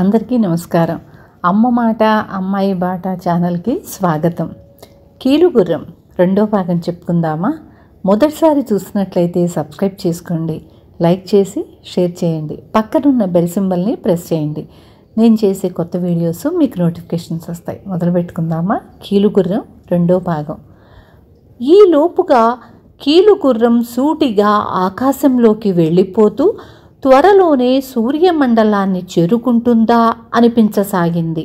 అందరికీ నమస్కారం అమ్మ మాట అమ్మాయి బాట ఛానల్కి స్వాగతం కీలుగుర్రం రెండో భాగం చెప్పుకుందామా మొదటిసారి చూసినట్లయితే సబ్స్క్రైబ్ చేసుకోండి లైక్ చేసి షేర్ చేయండి పక్కనున్న బెల్ సింబల్ని ప్రెస్ చేయండి నేను చేసే కొత్త వీడియోస్ మీకు నోటిఫికేషన్స్ వస్తాయి మొదలు పెట్టుకుందామా కీలుగుర్రం రెండో భాగం ఈ లోపుగా కీలుగుర్రం సూటిగా ఆకాశంలోకి వెళ్ళిపోతూ త్వరలోనే సూర్యమండలాన్ని చేరుకుంటుందా అనిపించసాగింది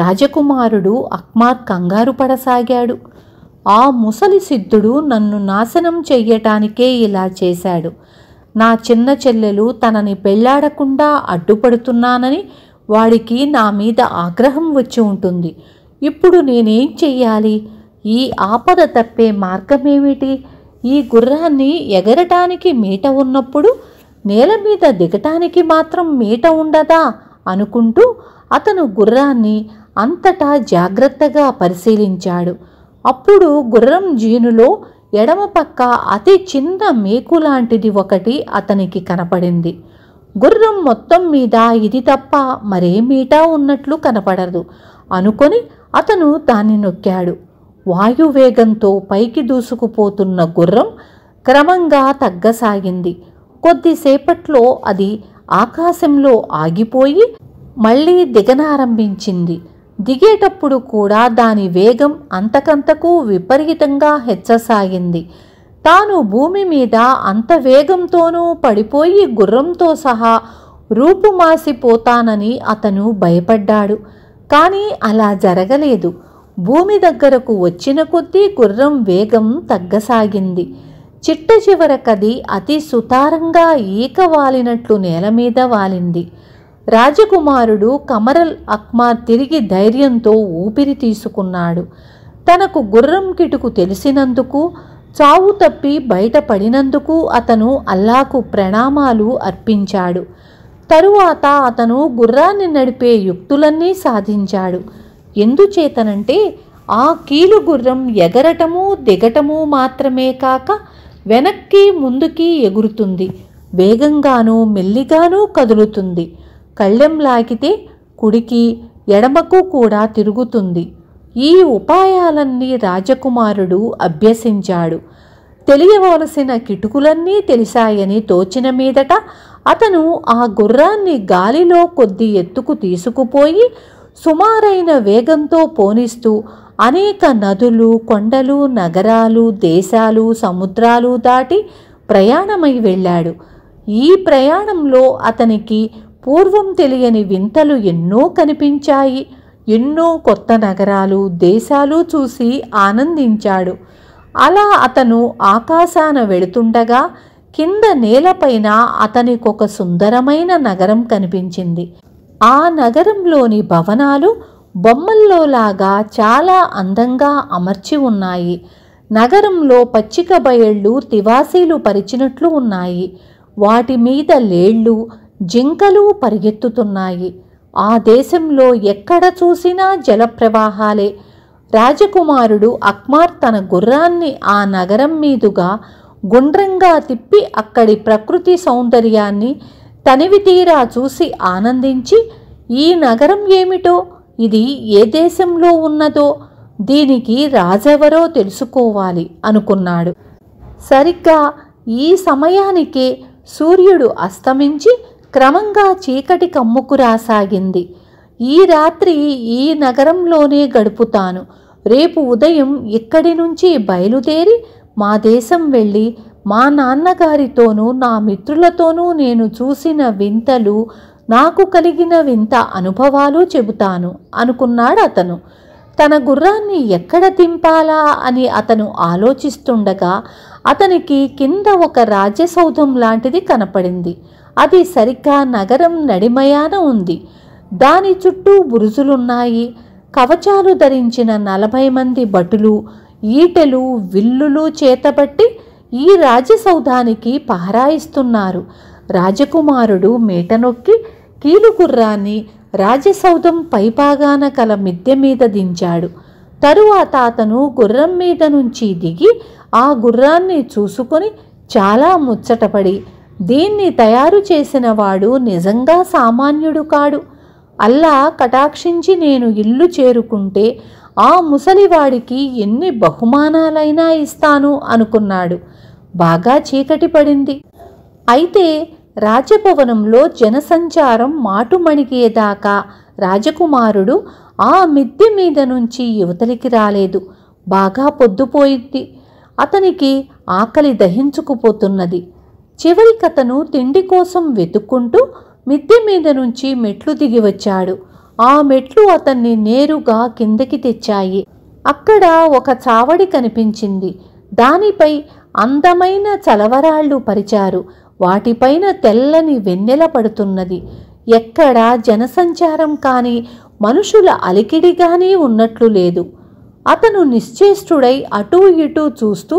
రాజకుమారుడు అక్మార్ కంగారు పడసాగాడు ఆ ముసలి సిద్ధుడు నన్ను నాశనం చెయ్యటానికే ఇలా చేశాడు నా చిన్న చెల్లెలు తనని పెళ్ళాడకుండా అడ్డుపడుతున్నానని వాడికి నా మీద ఆగ్రహం వచ్చి ఉంటుంది ఇప్పుడు నేనేం చెయ్యాలి ఈ ఆపద తప్పే మార్గమేమిటి ఈ గుర్రాన్ని ఎగరటానికి మీట ఉన్నప్పుడు నేల మీద దిగటానికి మాత్రం మీట ఉండదా అనుకుంటూ అతను గుర్రాన్ని అంతటా జాగ్రత్తగా పరిశీలించాడు అప్పుడు గుర్రం జీనులో ఎడమ పక్క అతి చిన్న మేకు లాంటిది ఒకటి అతనికి కనపడింది గుర్రం మొత్తం మీద ఇది తప్ప మరే మీటా ఉన్నట్లు కనపడదు అనుకొని అతను దాన్ని నొక్కాడు వాయువేగంతో పైకి దూసుకుపోతున్న గుర్రం క్రమంగా తగ్గసాగింది కొద్దిసేపట్లో అది ఆకాశంలో ఆగిపోయి మళ్ళీ దిగనారంభించింది దిగేటప్పుడు కూడా దాని వేగం అంతకంతకు విపరీతంగా హెచ్చసాగింది తాను భూమి మీద అంత వేగంతోనూ పడిపోయి గుర్రంతో సహా రూపుమాసిపోతానని అతను భయపడ్డాడు కానీ అలా జరగలేదు భూమి దగ్గరకు వచ్చిన కొద్దీ గుర్రం వేగం తగ్గసాగింది చిట్ట చివర కది అతి సుతారంగా ఈక వాలినట్లు నేల మీద వాలింది రాజకుమారుడు కమరల్ అక్మార్ తిరిగి ధైర్యంతో ఊపిరి తీసుకున్నాడు తనకు గుర్రం కిటుకు తెలిసినందుకు చావు తప్పి బయటపడినందుకు అతను అల్లాకు ప్రణామాలు అర్పించాడు తరువాత అతను గుర్రాన్ని నడిపే యుక్తులన్నీ సాధించాడు ఎందుచేతనంటే ఆ కీలు గుర్రం ఎగరటము దిగటము మాత్రమే కాక వెనక్కి ముందుకి ఎగురుతుంది వేగంగానూ మెల్లిగానూ కదులుతుంది కళ్ళెం లాగితే కుడికి ఎడమకు కూడా తిరుగుతుంది ఈ ఉపాయాలన్నీ రాజకుమారుడు అభ్యసించాడు తెలియవలసిన కిటుకులన్నీ తెలిసాయని తోచిన మీదట అతను ఆ గుర్రాన్ని గాలిలో కొద్ది ఎత్తుకు తీసుకుపోయి సుమారైన వేగంతో పోనిస్తూ అనేక నదులు కొండలు నగరాలు దేశాలు సముద్రాలు దాటి ప్రయాణమై వెళ్ళాడు ఈ ప్రయాణంలో అతనికి పూర్వం తెలియని వింతలు ఎన్నో కనిపించాయి ఎన్నో కొత్త నగరాలు దేశాలు చూసి ఆనందించాడు అలా అతను ఆకాశాన వెళుతుండగా కింద నేలపైన అతనికొక సుందరమైన నగరం కనిపించింది ఆ నగరంలోని భవనాలు బొమ్మల్లోలాగా చాలా అందంగా అమర్చి ఉన్నాయి నగరంలో పచ్చిక బయళ్ళు తివాసీలు పరిచినట్లు ఉన్నాయి వాటి మీద లేళ్ళు జింకలు పరిగెత్తుతున్నాయి ఆ దేశంలో ఎక్కడ చూసినా జలప్రవాహాలే రాజకుమారుడు అక్మార్ తన గుర్రాన్ని ఆ నగరం మీదుగా గుండ్రంగా తిప్పి అక్కడి ప్రకృతి సౌందర్యాన్ని తనివి తీరా చూసి ఆనందించి ఈ నగరం ఏమిటో ఇది ఏ దేశంలో ఉన్నదో దీనికి రాజెవరో తెలుసుకోవాలి అనుకున్నాడు సరిగ్గా ఈ సమయానికే సూర్యుడు అస్తమించి క్రమంగా చీకటి కమ్ముకు రాసాగింది ఈ రాత్రి ఈ నగరంలోనే గడుపుతాను రేపు ఉదయం ఇక్కడి నుంచి బయలుదేరి మా దేశం వెళ్ళి మా నాన్నగారితోనూ నా మిత్రులతోనూ నేను చూసిన వింతలు నాకు కలిగిన వింత అనుభవాలు చెబుతాను అనుకున్నాడు అతను తన గుర్రాన్ని ఎక్కడ దింపాలా అని అతను ఆలోచిస్తుండగా అతనికి కింద ఒక రాజ్యసౌధం లాంటిది కనపడింది అది సరిగ్గా నగరం నడిమయాన ఉంది దాని చుట్టూ బురుజులున్నాయి కవచాలు ధరించిన నలభై మంది భటులు ఈటెలు విల్లులు చేతబట్టి ఈ రాజసౌధానికి పారాయిస్తున్నారు రాజకుమారుడు మేటనొక్కి కీలుకుర్రాన్ని రాజసౌధం పైభాగాన కల మిద్దె మీద దించాడు తరువాత అతను గుర్రం మీద నుంచి దిగి ఆ గుర్రాన్ని చూసుకొని చాలా ముచ్చటపడి దీన్ని తయారు చేసిన వాడు నిజంగా సామాన్యుడు కాడు అల్లా కటాక్షించి నేను ఇల్లు చేరుకుంటే ఆ ముసలివాడికి ఎన్ని బహుమానాలైనా ఇస్తాను అనుకున్నాడు బాగా చీకటి పడింది అయితే రాజభవనంలో జనసంచారం మాటుమణిగేదాకా రాజకుమారుడు ఆ మిద్దె మీద నుంచి యువతలికి రాలేదు బాగా పొద్దుపోయింది అతనికి ఆకలి దహించుకుపోతున్నది చివరికతను తిండి కోసం వెతుక్కుంటూ మిద్దె మీద నుంచి మెట్లు దిగి వచ్చాడు ఆ మెట్లు అతన్ని నేరుగా కిందకి తెచ్చాయి అక్కడ ఒక చావడి కనిపించింది దానిపై అందమైన చలవరాళ్ళు పరిచారు వాటిపైన తెల్లని వెన్నెల పడుతున్నది ఎక్కడా జనసంచారం కానీ మనుషుల అలికిడిగానే ఉన్నట్లు లేదు అతను నిశ్చేష్టుడై అటూ ఇటూ చూస్తూ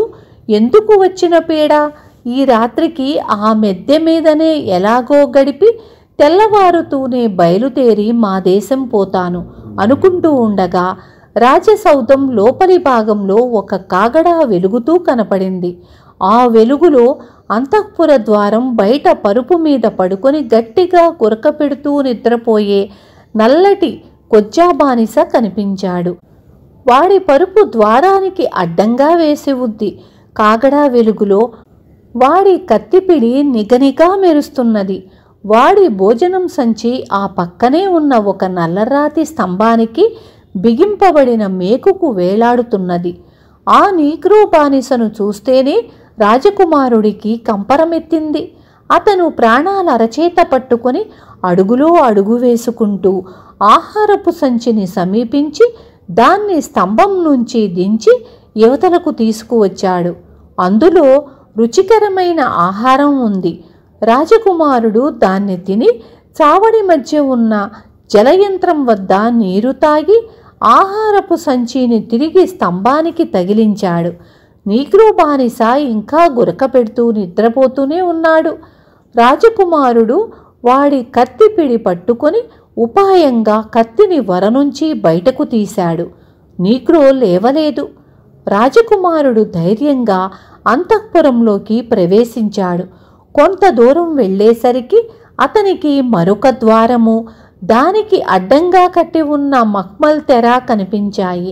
ఎందుకు వచ్చిన పీడ ఈ రాత్రికి ఆ మెద్దె మీదనే ఎలాగో గడిపి తెల్లవారుతూనే బయలుదేరి మా దేశం పోతాను అనుకుంటూ ఉండగా రాజసౌధం లోపలి భాగంలో ఒక కాగడ వెలుగుతూ కనపడింది ఆ వెలుగులో అంతఃపుర ద్వారం బయట పరుపు మీద పడుకొని గట్టిగా గురక పెడుతూ నిద్రపోయే నల్లటి కొజ్జాబానిస కనిపించాడు వాడి పరుపు ద్వారానికి అడ్డంగా వేసి ఉంది కాగడా వెలుగులో వాడి కత్తిపిడి నిగనిగా మెరుస్తున్నది వాడి భోజనం సంచి ఆ పక్కనే ఉన్న ఒక నల్లరాతి స్తంభానికి బిగింపబడిన మేకుకు వేలాడుతున్నది ఆ నీక్రూపానిసను చూస్తేనే రాజకుమారుడికి కంపరమెత్తింది అతను ప్రాణాల అరచేత పట్టుకొని అడుగులో అడుగు వేసుకుంటూ ఆహారపు సంచిని సమీపించి దాన్ని స్తంభం నుంచి దించి యువతలకు తీసుకువచ్చాడు అందులో రుచికరమైన ఆహారం ఉంది రాజకుమారుడు దాన్ని తిని చావడి మధ్య ఉన్న జలయంత్రం వద్ద నీరు తాగి ఆహారపు సంచిని తిరిగి స్తంభానికి తగిలించాడు నీగ్రో బానిస ఇంకా గురక పెడుతూ నిద్రపోతూనే ఉన్నాడు రాజకుమారుడు వాడి కత్తి పిడి పట్టుకొని ఉపాయంగా కత్తిని వరనుంచి బయటకు తీశాడు నీగ్రో లేవలేదు రాజకుమారుడు ధైర్యంగా అంతఃపురంలోకి ప్రవేశించాడు కొంత దూరం వెళ్ళేసరికి అతనికి మరొక ద్వారము దానికి అడ్డంగా కట్టి ఉన్న మక్మల్ తెర కనిపించాయి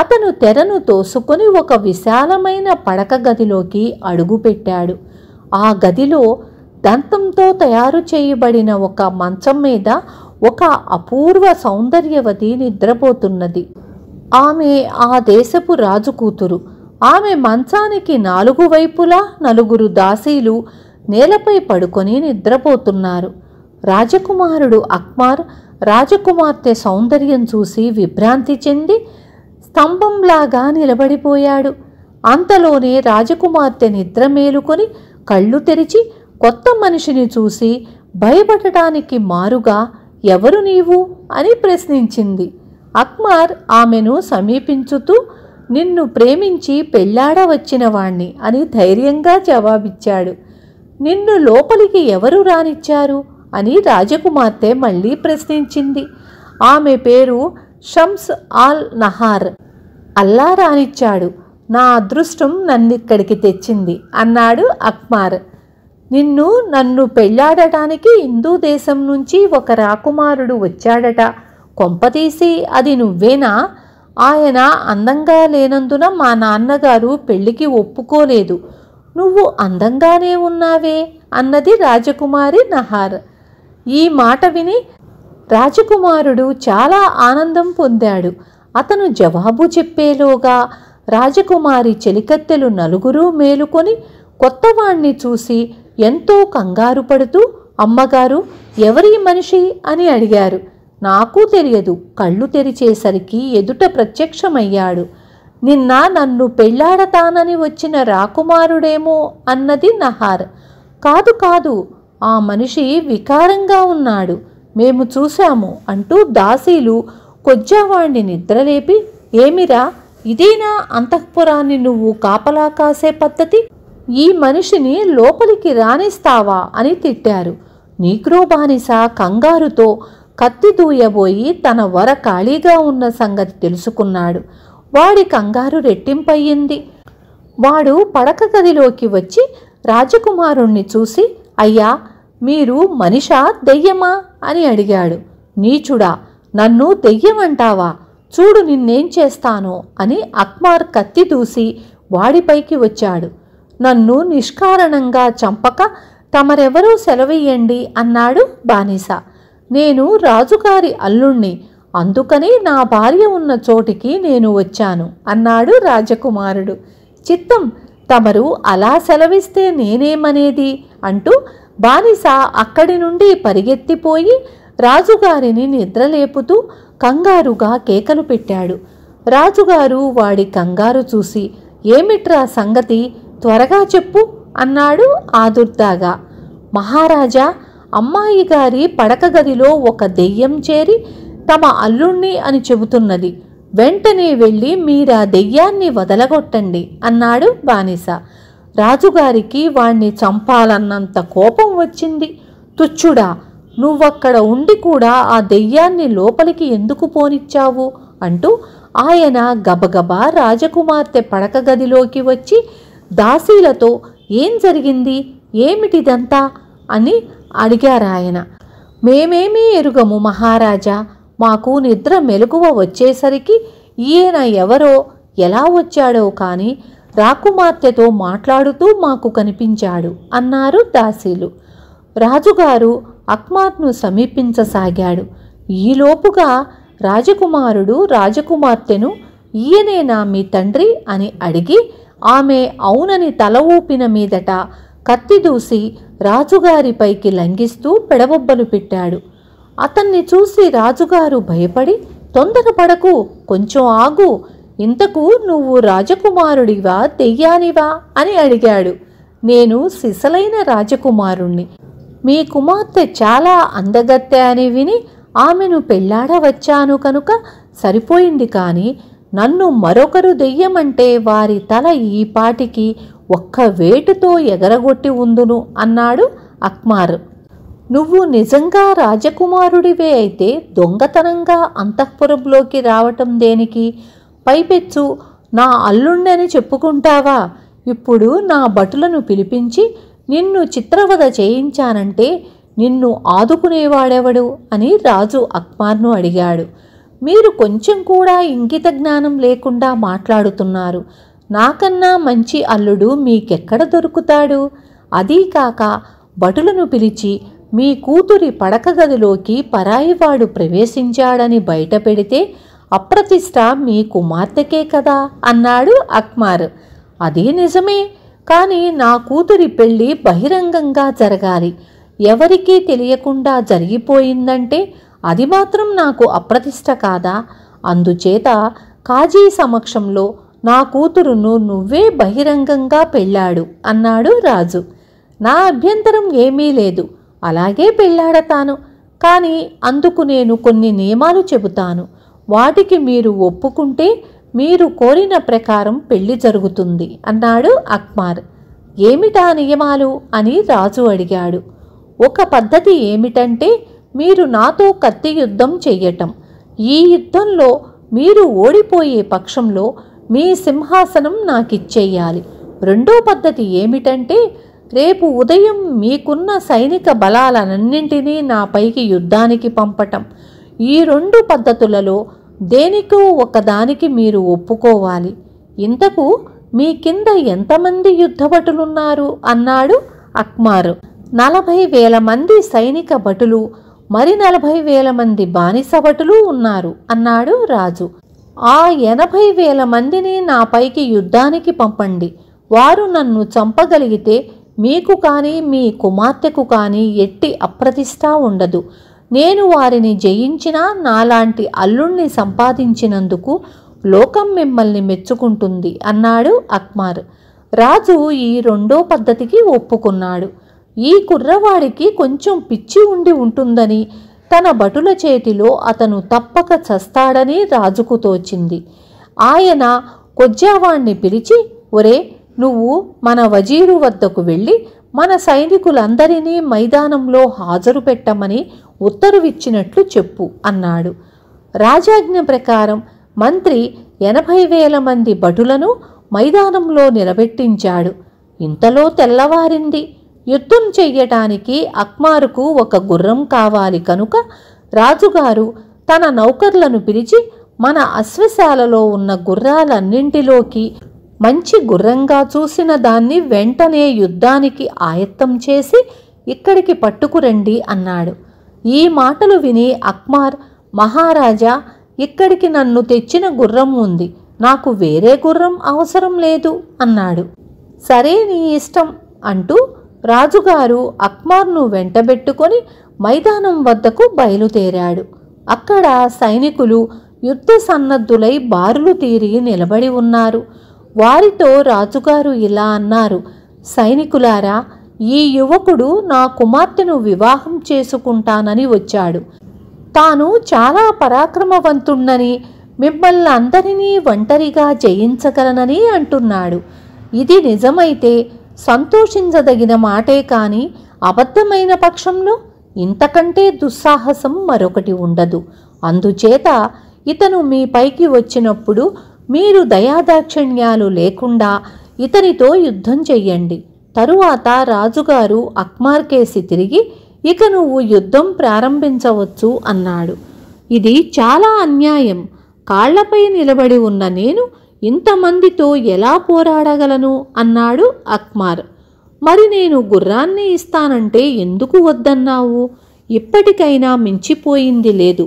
అతను తెరను తోసుకొని ఒక విశాలమైన పడక గదిలోకి అడుగుపెట్టాడు ఆ గదిలో దంతంతో తయారు చేయబడిన ఒక మంచం మీద ఒక అపూర్వ సౌందర్యవతి నిద్రపోతున్నది ఆమె ఆ దేశపు రాజు కూతురు ఆమె మంచానికి నాలుగు వైపులా నలుగురు దాసీలు నేలపై పడుకొని నిద్రపోతున్నారు రాజకుమారుడు అక్మార్ రాజకుమార్తె సౌందర్యం చూసి విభ్రాంతి చెంది స్తంభంలాగా నిలబడిపోయాడు అంతలోనే రాజకుమార్తె నిద్ర మేలుకొని కళ్ళు తెరిచి కొత్త మనిషిని చూసి భయపడటానికి మారుగా ఎవరు నీవు అని ప్రశ్నించింది అక్మార్ ఆమెను సమీపించుతూ నిన్ను ప్రేమించి పెళ్ళాడవచ్చినవాణ్ణి అని ధైర్యంగా జవాబిచ్చాడు నిన్ను లోపలికి ఎవరు రానిచ్చారు అని రాజకుమార్తె మళ్ళీ ప్రశ్నించింది ఆమె పేరు షమ్స్ ఆల్ నహార్ అల్లా రానిచ్చాడు నా అదృష్టం నన్నిక్కడికి తెచ్చింది అన్నాడు అక్మార్ నిన్ను నన్ను పెళ్ళాడటానికి హిందూ దేశం నుంచి ఒక రాకుమారుడు వచ్చాడట కొంపతీసి అది నువ్వేనా ఆయన అందంగా లేనందున మా నాన్నగారు పెళ్లికి ఒప్పుకోలేదు నువ్వు అందంగానే ఉన్నావే అన్నది రాజకుమారి నహార్ ఈ మాట విని రాజకుమారుడు చాలా ఆనందం పొందాడు అతను జవాబు చెప్పేలోగా రాజకుమారి చెలికత్తెలు నలుగురు మేలుకొని కొత్తవాణ్ణి చూసి ఎంతో కంగారు పడుతూ అమ్మగారు ఎవరి మనిషి అని అడిగారు నాకు తెలియదు కళ్ళు తెరిచేసరికి ఎదుట ప్రత్యక్షమయ్యాడు నిన్న నన్ను పెళ్ళాడతానని వచ్చిన రాకుమారుడేమో అన్నది నహార్ కాదు కాదు ఆ మనిషి వికారంగా ఉన్నాడు మేము చూశాము అంటూ దాసీలు కొజ్జావాణ్ణి నిద్రలేపి ఏమిరా ఇదేనా అంతఃపురాన్ని నువ్వు కాపలా కాసే పద్ధతి ఈ మనిషిని లోపలికి రాణిస్తావా అని తిట్టారు నీగ్రో కంగారుతో కత్తి దూయబోయి తన వర ఖాళీగా ఉన్న సంగతి తెలుసుకున్నాడు వాడి కంగారు రెట్టింపయ్యింది వాడు పడక గదిలోకి వచ్చి రాజకుమారుణ్ణి చూసి అయ్యా మీరు మనిషా దెయ్యమా అని అడిగాడు నీచుడా నన్ను దెయ్యమంటావా చూడు నిన్నేం చేస్తాను అని అక్మార్ కత్తి దూసి వాడిపైకి వచ్చాడు నన్ను నిష్కారణంగా చంపక తమరెవరూ సెలవెయ్యండి అన్నాడు బానిస నేను రాజుగారి అల్లుణ్ణి అందుకని నా భార్య ఉన్న చోటికి నేను వచ్చాను అన్నాడు రాజకుమారుడు చిత్తం తమరు అలా సెలవిస్తే నేనేమనేది అంటూ బానిస అక్కడి నుండి పరిగెత్తిపోయి రాజుగారిని నిద్రలేపుతూ కంగారుగా కేకలు పెట్టాడు రాజుగారు వాడి కంగారు చూసి ఏమిట్రా సంగతి త్వరగా చెప్పు అన్నాడు ఆదుర్దాగా మహారాజా అమ్మాయి గారి పడక గదిలో ఒక దెయ్యం చేరి తమ అల్లుణ్ణి అని చెబుతున్నది వెంటనే వెళ్ళి మీరా దెయ్యాన్ని వదలగొట్టండి అన్నాడు బానిస రాజుగారికి వాణ్ణి చంపాలన్నంత కోపం వచ్చింది తుచ్చుడా నువ్వక్కడ ఉండి కూడా ఆ దెయ్యాన్ని లోపలికి ఎందుకు పోనిచ్చావు అంటూ ఆయన గబగబా రాజకుమార్తె పడక గదిలోకి వచ్చి దాసీలతో ఏం జరిగింది ఏమిటిదంతా అని అడిగారాయన మేమేమీ ఎరుగము మహారాజా మాకు నిద్ర మెలకువ వచ్చేసరికి ఈయన ఎవరో ఎలా వచ్చాడో కానీ రాకుమార్తెతో మాట్లాడుతూ మాకు కనిపించాడు అన్నారు దాసీలు రాజుగారు అక్మాత్ను సమీపించసాగాడు ఈలోపుగా రాజకుమారుడు రాజకుమార్తెను ఈయనేనా మీ తండ్రి అని అడిగి ఆమె అవునని తల ఊపిన మీదట కత్తి దూసి రాజుగారిపైకి లంఘిస్తూ పెడబొబ్బలు పెట్టాడు అతన్ని చూసి రాజుగారు భయపడి తొందరపడకు కొంచెం ఆగు ఇంతకు నువ్వు రాజకుమారుడివా దెయ్యానివా అని అడిగాడు నేను సిసలైన రాజకుమారుణ్ణి మీ కుమార్తె చాలా అందగత్తె అని విని ఆమెను పెళ్ళాడవచ్చాను కనుక సరిపోయింది కానీ నన్ను మరొకరు దెయ్యమంటే వారి తల ఈ పాటికి ఒక్క వేటుతో ఎగరగొట్టి ఉందును అన్నాడు అక్మార్ నువ్వు నిజంగా రాజకుమారుడివే అయితే దొంగతనంగా అంతఃపురంలోకి రావటం దేనికి పైపెచ్చు నా అల్లుండని చెప్పుకుంటావా ఇప్పుడు నా భటులను పిలిపించి నిన్ను చిత్రవధ చేయించానంటే నిన్ను ఆదుకునేవాడెవడు అని రాజు అక్మార్ను అడిగాడు మీరు కొంచెం కూడా ఇంకిత జ్ఞానం లేకుండా మాట్లాడుతున్నారు నాకన్నా మంచి అల్లుడు మీకెక్కడ దొరుకుతాడు అదీ కాక భటులను పిలిచి మీ కూతురి పడక గదిలోకి పరాయివాడు ప్రవేశించాడని బయటపెడితే అప్రతిష్ట మీ కుమార్తెకే కదా అన్నాడు అక్మార్ అదే నిజమే కానీ నా కూతురి పెళ్ళి బహిరంగంగా జరగాలి ఎవరికీ తెలియకుండా జరిగిపోయిందంటే అది మాత్రం నాకు అప్రతిష్ట కాదా అందుచేత కాజీ సమక్షంలో నా కూతురును నువ్వే బహిరంగంగా పెళ్ళాడు అన్నాడు రాజు నా అభ్యంతరం ఏమీ లేదు అలాగే పెళ్ళాడతాను కానీ అందుకు నేను కొన్ని నియమాలు చెబుతాను వాటికి మీరు ఒప్పుకుంటే మీరు కోరిన ప్రకారం పెళ్లి జరుగుతుంది అన్నాడు అక్మార్ ఏమిటా నియమాలు అని రాజు అడిగాడు ఒక పద్ధతి ఏమిటంటే మీరు నాతో కత్తి యుద్ధం చెయ్యటం ఈ యుద్ధంలో మీరు ఓడిపోయే పక్షంలో మీ సింహాసనం నాకిచ్చేయాలి రెండో పద్ధతి ఏమిటంటే రేపు ఉదయం మీకున్న సైనిక బలాలనన్నింటినీ నాపైకి యుద్ధానికి పంపటం ఈ రెండు పద్ధతులలో దేనికో ఒకదానికి మీరు ఒప్పుకోవాలి ఇంతకు మీ కింద ఎంతమంది యుద్ధభటులున్నారు అన్నాడు అక్మారు నలభై వేల మంది సైనిక భటులు మరి నలభై వేల మంది బానిస భటులు ఉన్నారు అన్నాడు రాజు ఆ ఎనభై వేల మందిని నాపైకి యుద్ధానికి పంపండి వారు నన్ను చంపగలిగితే మీకు కానీ మీ కుమార్తెకు కానీ ఎట్టి అప్రతిష్ట ఉండదు నేను వారిని జయించినా నాలాంటి అల్లుణ్ణి సంపాదించినందుకు లోకం మిమ్మల్ని మెచ్చుకుంటుంది అన్నాడు అక్మార్ రాజు ఈ రెండో పద్ధతికి ఒప్పుకున్నాడు ఈ కుర్రవాడికి కొంచెం పిచ్చి ఉండి ఉంటుందని తన భటుల చేతిలో అతను తప్పక చస్తాడని రాజుకు తోచింది ఆయన కొజ్జావాణ్ణి పిలిచి ఒరే నువ్వు మన వజీరు వద్దకు వెళ్ళి మన సైనికులందరినీ మైదానంలో హాజరు పెట్టమని ఉత్తరువిచ్చినట్లు చెప్పు అన్నాడు రాజాజ్ఞ ప్రకారం మంత్రి ఎనభై వేల మంది భటులను మైదానంలో నిలబెట్టించాడు ఇంతలో తెల్లవారింది యుద్ధం చెయ్యటానికి అక్మారుకు ఒక గుర్రం కావాలి కనుక రాజుగారు తన నౌకర్లను పిలిచి మన అశ్వశాలలో ఉన్న గుర్రాలన్నింటిలోకి మంచి గుర్రంగా చూసిన దాన్ని వెంటనే యుద్ధానికి ఆయత్తం చేసి ఇక్కడికి పట్టుకురండి అన్నాడు ఈ మాటలు విని అక్మార్ మహారాజా ఇక్కడికి నన్ను తెచ్చిన గుర్రం ఉంది నాకు వేరే గుర్రం అవసరం లేదు అన్నాడు సరే నీ ఇష్టం అంటూ రాజుగారు అక్మార్ను వెంటబెట్టుకొని మైదానం వద్దకు బయలుదేరాడు అక్కడ సైనికులు యుద్ధ సన్నద్ధులై బారులు తీరి నిలబడి ఉన్నారు వారితో రాజుగారు ఇలా అన్నారు సైనికులారా ఈ యువకుడు నా కుమార్తెను వివాహం చేసుకుంటానని వచ్చాడు తాను చాలా పరాక్రమవంతుణ్ణని మిమ్మల్ని అందరినీ ఒంటరిగా జయించగలనని అంటున్నాడు ఇది నిజమైతే సంతోషించదగిన మాటే కానీ అబద్ధమైన పక్షంలో ఇంతకంటే దుస్సాహసం మరొకటి ఉండదు అందుచేత ఇతను మీ పైకి వచ్చినప్పుడు మీరు దయాదాక్షిణ్యాలు లేకుండా ఇతనితో యుద్ధం చెయ్యండి తరువాత రాజుగారు అక్మార్కేసి తిరిగి ఇక నువ్వు యుద్ధం ప్రారంభించవచ్చు అన్నాడు ఇది చాలా అన్యాయం కాళ్లపై నిలబడి ఉన్న నేను ఇంతమందితో ఎలా పోరాడగలను అన్నాడు అక్మార్ మరి నేను గుర్రాన్ని ఇస్తానంటే ఎందుకు వద్దన్నావు ఇప్పటికైనా మించిపోయింది లేదు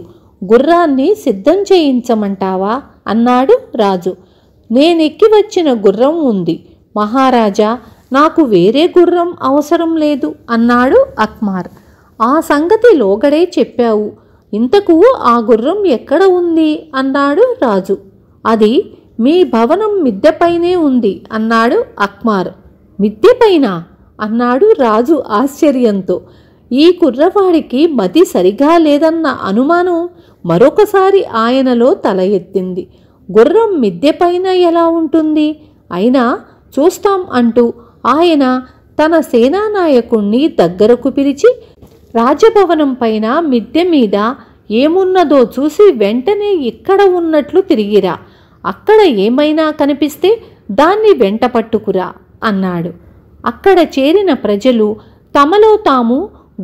గుర్రాన్ని సిద్ధం చేయించమంటావా అన్నాడు రాజు నేనెక్కి వచ్చిన గుర్రం ఉంది మహారాజా నాకు వేరే గుర్రం అవసరం లేదు అన్నాడు అక్మార్ ఆ సంగతి లోగడే చెప్పావు ఇంతకు ఆ గుర్రం ఎక్కడ ఉంది అన్నాడు రాజు అది మీ భవనం మిద్దెపైనే ఉంది అన్నాడు అక్మార్ మిద్దెపైన అన్నాడు రాజు ఆశ్చర్యంతో ఈ కుర్రవాడికి మతి సరిగా లేదన్న అనుమానం మరొకసారి ఆయనలో తల ఎత్తింది గుర్రం మిద్దెపైన ఎలా ఉంటుంది అయినా చూస్తాం అంటూ ఆయన తన సేనానాయకుణ్ణి దగ్గరకు పిలిచి రాజభవనం పైన మిద్దె మీద ఏమున్నదో చూసి వెంటనే ఇక్కడ ఉన్నట్లు తిరిగిరా అక్కడ ఏమైనా కనిపిస్తే దాన్ని వెంట పట్టుకురా అన్నాడు అక్కడ చేరిన ప్రజలు తమలో తాము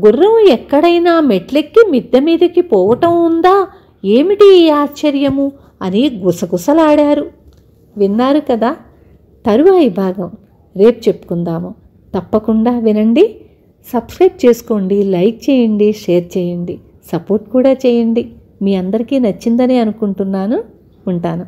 గుర్రం ఎక్కడైనా మెట్లెక్కి మిద్దె మీదకి పోవటం ఉందా ఏమిటి ఈ ఆశ్చర్యము అని గుసగుసలాడారు విన్నారు కదా తరువాయి భాగం రేపు చెప్పుకుందాము తప్పకుండా వినండి సబ్స్క్రైబ్ చేసుకోండి లైక్ చేయండి షేర్ చేయండి సపోర్ట్ కూడా చేయండి మీ అందరికీ నచ్చిందని అనుకుంటున్నాను ఉంటాను